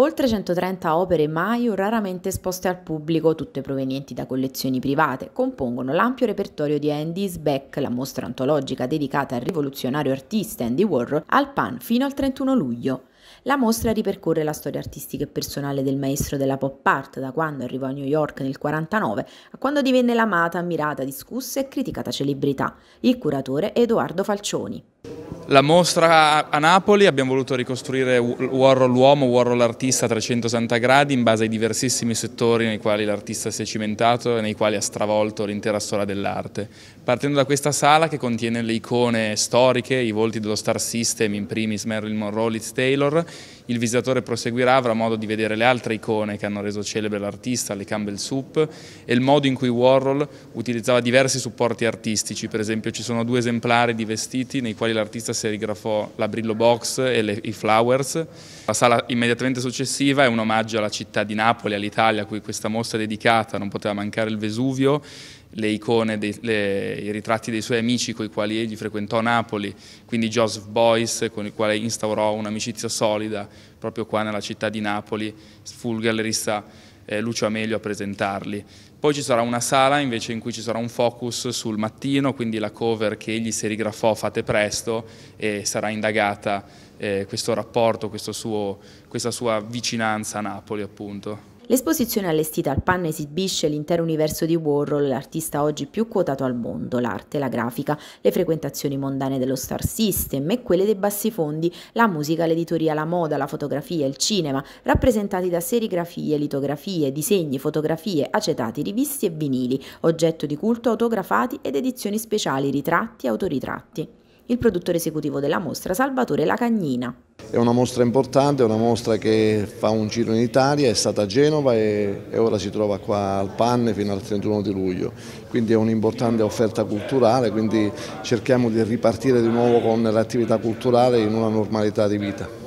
oltre 130 opere mai o raramente esposte al pubblico, tutte provenienti da collezioni private, compongono l'ampio repertorio di Andy's Beck, la mostra antologica dedicata al rivoluzionario artista Andy Warhol, al PAN fino al 31 luglio. La mostra ripercorre la storia artistica e personale del maestro della pop art da quando arrivò a New York nel 49 a quando divenne l'amata, ammirata, discussa e criticata celebrità, il curatore Edoardo Falcioni. La mostra a Napoli abbiamo voluto ricostruire Warhol l'uomo, Warhol l'artista a 360 gradi in base ai diversissimi settori nei quali l'artista si è cimentato e nei quali ha stravolto l'intera storia dell'arte. Partendo da questa sala che contiene le icone storiche, i volti dello star system, in primis Marilyn Monroe, Liz Taylor, il visitatore proseguirà, avrà modo di vedere le altre icone che hanno reso celebre l'artista, le Campbell Soup e il modo in cui Warhol utilizzava diversi supporti artistici, per esempio ci sono due esemplari di vestiti nei quali l'artista serigrafò la Brillo Box e le, i Flowers. La sala immediatamente successiva è un omaggio alla città di Napoli, all'Italia a cui questa mostra è dedicata, non poteva mancare il Vesuvio le icone, dei, le, i ritratti dei suoi amici con i quali egli frequentò Napoli, quindi Joseph Beuys con il quale instaurò un'amicizia solida proprio qua nella città di Napoli, fu il gallerista eh, Lucio Amelio a presentarli. Poi ci sarà una sala invece in cui ci sarà un focus sul mattino, quindi la cover che egli serigrafò Fate Presto e sarà indagata eh, questo rapporto, questo suo, questa sua vicinanza a Napoli appunto. L'esposizione allestita al panno esibisce l'intero universo di Warhol, l'artista oggi più quotato al mondo, l'arte, la grafica, le frequentazioni mondane dello star system e quelle dei bassi fondi, la musica, l'editoria, la moda, la fotografia, il cinema, rappresentati da serigrafie, litografie, disegni, fotografie, acetati, rivisti e vinili, oggetto di culto autografati ed edizioni speciali, ritratti e autoritratti. Il produttore esecutivo della mostra Salvatore Lacagnina. È una mostra importante, è una mostra che fa un giro in Italia, è stata a Genova e, e ora si trova qua al Panne fino al 31 di luglio. Quindi è un'importante offerta culturale, quindi cerchiamo di ripartire di nuovo con l'attività culturale in una normalità di vita.